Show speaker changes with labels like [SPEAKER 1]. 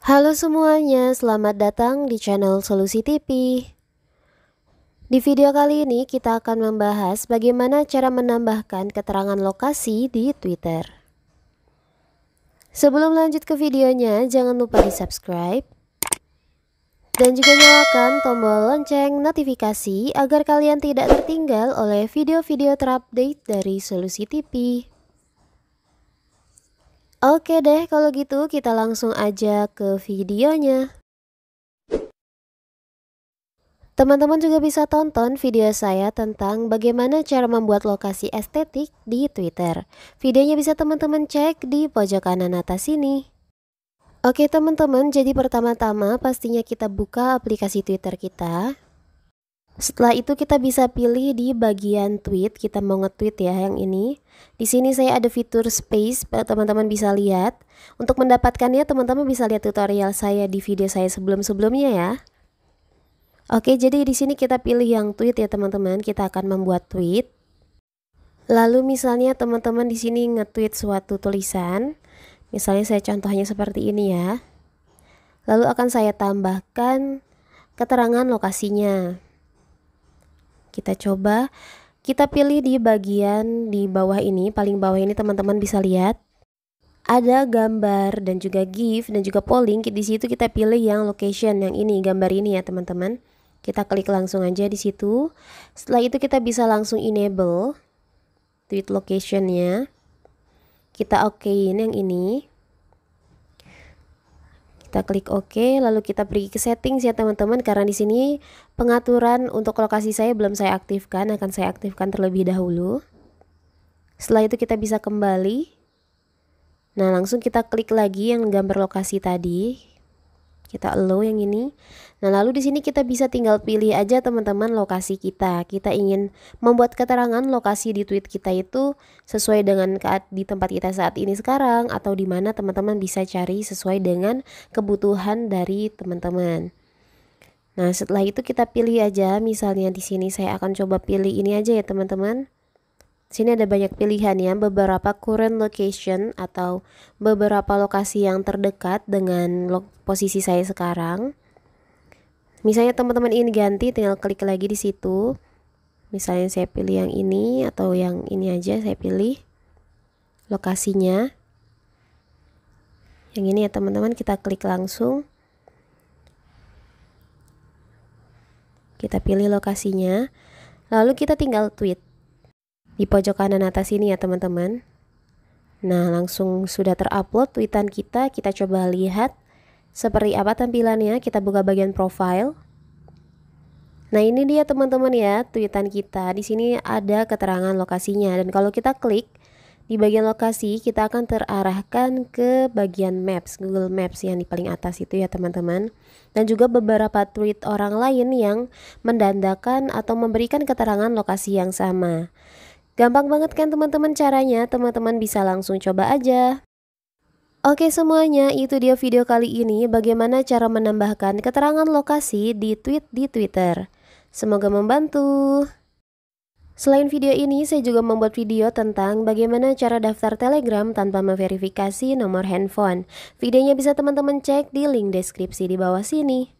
[SPEAKER 1] Halo semuanya, selamat datang di channel Solusi TV. Di video kali ini kita akan membahas bagaimana cara menambahkan keterangan lokasi di Twitter. Sebelum lanjut ke videonya, jangan lupa di subscribe dan juga nyalakan tombol lonceng notifikasi agar kalian tidak tertinggal oleh video-video terupdate dari Solusi TV. Oke deh, kalau gitu kita langsung aja ke videonya. Teman-teman juga bisa tonton video saya tentang bagaimana cara membuat lokasi estetik di Twitter. Videonya bisa teman-teman cek di pojok kanan atas sini. Oke teman-teman, jadi pertama-tama pastinya kita buka aplikasi Twitter kita. Setelah itu kita bisa pilih di bagian tweet, kita mau nge-tweet ya yang ini. Di sini saya ada fitur space, teman-teman bisa lihat. Untuk mendapatkannya teman-teman bisa lihat tutorial saya di video saya sebelum-sebelumnya ya. Oke, jadi di sini kita pilih yang tweet ya teman-teman. Kita akan membuat tweet. Lalu misalnya teman-teman di sini nge-tweet suatu tulisan. Misalnya saya contohnya seperti ini ya. Lalu akan saya tambahkan keterangan lokasinya. Kita coba kita pilih di bagian di bawah ini, paling bawah ini teman-teman bisa lihat. Ada gambar dan juga GIF dan juga polling. Di situ kita pilih yang location yang ini, gambar ini ya teman-teman. Kita klik langsung aja di situ. Setelah itu kita bisa langsung enable tweet locationnya. Kita okein yang ini. Kita klik OK, lalu kita pergi ke settings ya teman-teman karena di sini pengaturan untuk lokasi saya belum saya aktifkan, akan saya aktifkan terlebih dahulu. Setelah itu kita bisa kembali. Nah, langsung kita klik lagi yang gambar lokasi tadi kita allow yang ini. Nah, lalu di sini kita bisa tinggal pilih aja teman-teman lokasi kita. Kita ingin membuat keterangan lokasi di tweet kita itu sesuai dengan di tempat kita saat ini sekarang atau di mana teman-teman bisa cari sesuai dengan kebutuhan dari teman-teman. Nah, setelah itu kita pilih aja misalnya di sini saya akan coba pilih ini aja ya teman-teman sini ada banyak pilihan ya, beberapa current location atau beberapa lokasi yang terdekat dengan posisi saya sekarang. Misalnya teman-teman ingin ganti, tinggal klik lagi di situ. Misalnya saya pilih yang ini atau yang ini aja saya pilih lokasinya. Yang ini ya teman-teman kita klik langsung. Kita pilih lokasinya. Lalu kita tinggal tweet di pojok kanan atas ini ya teman-teman nah langsung sudah terupload tweetan kita kita coba lihat seperti apa tampilannya kita buka bagian profile Nah ini dia teman-teman ya tweetan kita. Di sini ada keterangan lokasinya dan kalau kita klik di bagian lokasi kita akan terarahkan ke bagian Maps, Google Maps yang di paling atas itu ya teman-teman. Dan juga beberapa tweet orang lain yang mendandakan atau memberikan keterangan lokasi yang sama. Gampang banget kan teman-teman caranya, teman-teman bisa langsung coba aja. Oke semuanya, itu dia video kali ini bagaimana cara menambahkan keterangan lokasi di tweet di Twitter. Semoga membantu. Selain video ini, saya juga membuat video tentang bagaimana cara daftar Telegram tanpa memverifikasi nomor handphone. Videonya bisa teman-teman cek di link deskripsi di bawah sini.